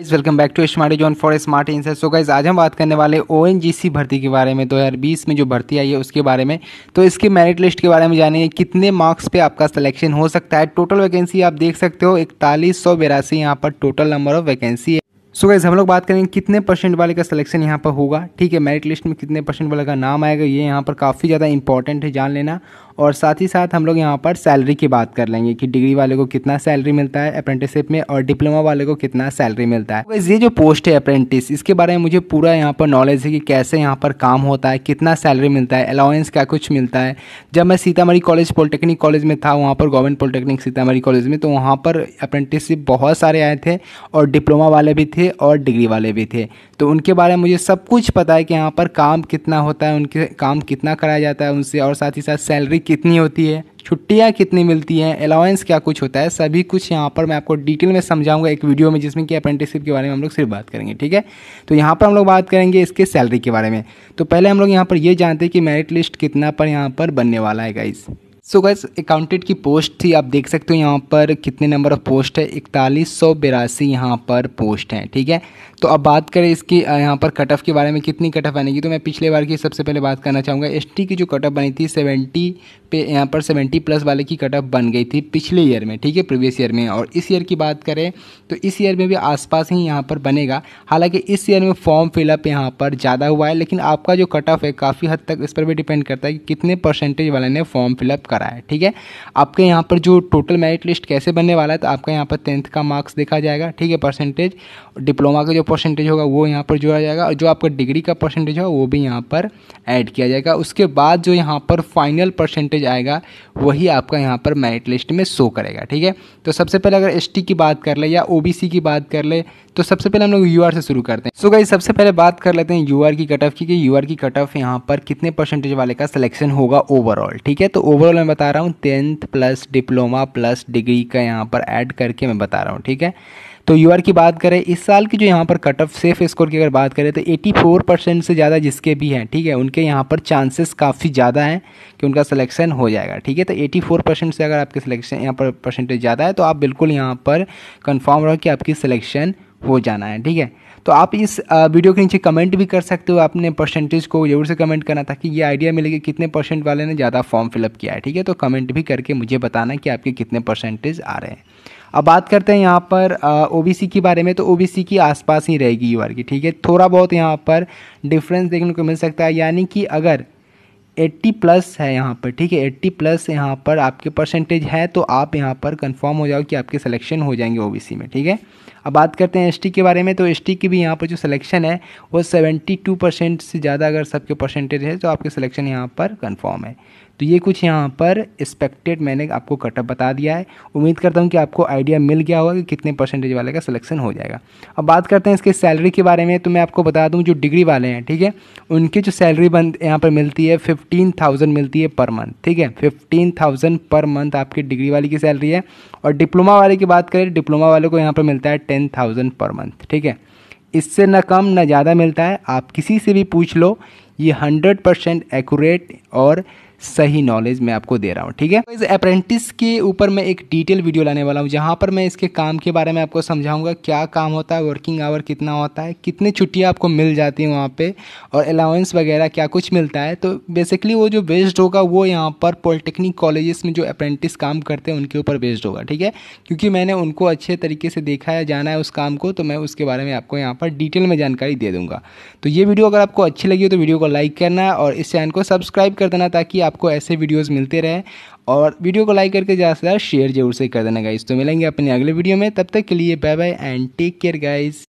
guys welcome back to smart zone for smart इंसर so guys आज हम बात करने वाले ओ भर्ती के बारे में 2020 में जो भर्ती आई है उसके बारे में तो इसके मेरिट लिस्ट के बारे में जानेंगे कितने मार्क्स पे आपका सिलेक्शन हो सकता है टोटल वैकेंसी आप देख सकते हो इकतालीस सौ बिरासी यहाँ पर total number of vacancy so guys guys हम लोग बात करेंगे कितने परसेंट वाले का सिलेक्शन यहाँ पर होगा ठीक है मेरिट लिस्ट में कितने परसेंट वाले का नाम आएगा ये यहाँ पर काफ़ी ज़्यादा इंपॉर्टेंट है जान लेना और साथ ही साथ हम लोग यहाँ पर सैलरी की बात कर लेंगे कि डिग्री वाले को कितना सैलरी मिलता है अप्रेंटिसशिप में और डिप्लोमा वाले को कितना सैलरी मिलता है गाइज ये जो पोस्ट है अप्रेंटिस इसके बारे में मुझे पूरा यहाँ पर नॉलेज है कि कैसे यहाँ पर काम होता है कितना सैलरी मिलता है अलाउंस क्या कुछ मिलता है जब मैं सीतामढ़ी कॉलेज पॉलिटेक्निक कॉलेज में था वहाँ पर गवर्नमेंट पॉलिटेक्निक सीतामढ़ी कॉलेज में तो वहाँ पर अप्रेंटिसशिप बहुत सारे आए थे और डिप्लोमा वाले भी थे और डिग्री वाले भी थे तो उनके बारे में मुझे सब कुछ पता है कि यहाँ पर काम कितना होता है उनके काम कितना कराया जाता है उनसे और साथ ही साथ सैलरी कितनी होती है छुट्टियाँ कितनी मिलती हैं अलाउंस क्या कुछ होता है सभी कुछ यहाँ पर मैं आपको डिटेल में समझाऊंगा एक वीडियो में जिसमें कि अप्रेंटिसशिप के बारे में हम लोग सिर्फ बात करेंगे ठीक है तो यहाँ पर हम लोग बात करेंगे इसके सैलरी के बारे में तो पहले हम लोग यहाँ पर ये यह जानते हैं कि मेरिट लिस्ट कितना पर यहाँ पर बनने वाला है गाइज़ सो गैस अकाउंटेंट की पोस्ट थी आप देख सकते हो यहाँ पर कितने नंबर ऑफ पोस्ट है इकतालीस सौ बिरासी यहाँ पर पोस्ट हैं ठीक है तो अब बात करें इसकी यहाँ पर कट ऑफ के बारे में कितनी कट ऑफ बनेगी तो मैं पिछले बार की सबसे पहले बात करना चाहूँगा एस की जो कट ऑफ बनी थी सेवेंटी पे यहाँ पर सेवेंटी प्लस वाले की कट ऑफ बन गई थी पिछले ईयर में ठीक है प्रीवियस ईयर में और इस ईयर की बात करें तो इस ईयर में भी आसपास ही यहाँ पर बनेगा हालांकि इस ईयर में फॉर्म फिलअप यहाँ पर ज़्यादा हुआ है लेकिन आपका जो कट ऑफ है काफ़ी हद तक इस पर भी डिपेंड करता है कि कितने परसेंटेज वाले ने फॉर्म फिलअप करा है ठीक है आपके यहाँ पर जो टोटल मेरिट लिस्ट कैसे बनने वाला है तो आपका यहाँ पर टेंथ का मार्क्स देखा जाएगा ठीक है परसेंटेज डिप्लोमा का जो परसेंटेज होगा वो यहाँ पर जोड़ा जाएगा और जो आपका डिग्री का परसेंटेज होगा वो भी यहाँ पर ऐड किया जाएगा उसके बाद जो यहाँ पर फाइनल परसेंटेज आएगा वही आपका यहाँ पर मेरिट लिस्ट में शो करेगा ठीक है तो सबसे पहले अगर एस की बात कर ले या ओ की बात कर ले तो सबसे पहले हम लोग यू से शुरू करते हैं सो गई सबसे पहले बात कर लेते हैं यू की कट ऑफ की यू आर की कट ऑफ यहाँ पर कितने परसेंटेज वाले का सिलेक्शन होगा ओवरऑल ठीक है तो ओवरऑल मैं बता रहा हूँ tenth plus diploma plus degree का यहाँ पर ऐड करके मैं बता रहा हूँ ठीक है तो यूआर की बात करें इस साल की जो यहाँ पर कट ऑफ सेफ स्कोर की अगर बात करें तो 84 परसेंट से ज़्यादा जिसके भी हैं ठीक है उनके यहाँ पर चांसेस काफ़ी ज़्यादा हैं कि उनका सिलेक्शन हो जाएगा ठीक है तो 84 परसेंट से अगर आपके सिलेक्शन यहाँ पर परसेंटेज ज़्यादा है तो आप बिल्कुल यहाँ पर कन्फर्म रहो कि आपकी सिलेक्शन हो जाना है ठीक है तो आप इस वीडियो के नीचे कमेंट भी कर सकते हो अपने परसेंटेज को जरूर से कमेंट करना ताकि ये आइडिया मिले कि कितने परसेंट वाले ने ज़्यादा फॉर्म फिलअप किया है ठीक है तो कमेंट भी करके मुझे बताना कि आपके कितने परसेंटेज आ रहे हैं अब बात करते हैं यहाँ पर ओ बी सी के बारे में तो ओ बी सी आसपास ही रहेगी यू आर की ठीक है थोड़ा बहुत यहाँ पर डिफरेंस देखने को मिल सकता है यानी कि अगर 80 प्लस है यहाँ पर ठीक है 80 प्लस यहाँ पर आपके परसेंटेज है तो आप यहाँ पर कंफर्म हो जाओ कि आपके सिलेक्शन हो जाएंगे ओबीसी में ठीक है अब बात करते हैं एस के बारे में तो एस की भी यहाँ पर जो सिलेक्शन है वो सेवेंटी टू परसेंट से ज़्यादा अगर सबके परसेंटेज है तो आपके सिलेक्शन यहाँ पर कन्फर्म है तो ये कुछ यहाँ पर एक्सपेक्टेड मैंने आपको कटअप बता दिया है उम्मीद करता हूँ कि आपको आइडिया मिल गया होगा कि कितने परसेंटेज वाले का सिलेक्शन हो जाएगा अब बात करते हैं इसके सैलरी के बारे में तो मैं आपको बता दूँ जो डिग्री वाले हैं ठीक है उनकी जो सैलरी बन यहाँ पर मिलती है फिफ्टीन थाउजेंड मिलती है पर मंथ ठीक है फिफ्टीन थाउजेंड पर मंथ आपकी डिग्री वाली की सैलरी है और डिप्लोमा वाले की बात करें डिप्लोमा वाले को यहाँ पर मिलता है टेन थाउजेंड पर मंथ ठीक है इससे ना कम ना ज़्यादा मिलता है आप किसी से भी पूछ लो ये हंड्रेड परसेंट एकूरेट और सही नॉलेज मैं आपको दे रहा हूँ ठीक है तो इस अप्रेंटिस के ऊपर मैं एक डिटेल वीडियो लाने वाला हूँ जहाँ पर मैं इसके काम के बारे में आपको समझाऊंगा क्या काम होता है वर्किंग आवर कितना होता है कितनी छुट्टियाँ आपको मिल जाती हैं वहाँ पर और अलाउंस वगैरह क्या कुछ मिलता है तो बेसिकली वो जो बेस्ड होगा वो यहाँ पर पॉलिटेक्निक कॉलेजेस में जो अप्रेंटिस काम करते हैं उनके ऊपर बेस्ड होगा ठीक है क्योंकि मैंने उनको अच्छे तरीके से देखा है जाना है उस काम को तो मैं उसके बारे में आपको यहाँ पर डिटेल में जानकारी दे दूंगा तो ये वीडियो अगर आपको अच्छी लगी हो तो वीडियो को लाइक करना और इस चैनल को सब्सक्राइब कर देना ताकि आप आपको ऐसे वीडियोज़ मिलते रहे और वीडियो को लाइक करके ज़्यादा से ज़्यादा शेयर जरूर से कर देना गाइज तो मिलेंगे अपने अगले वीडियो में तब तक के लिए bye bye and take care guys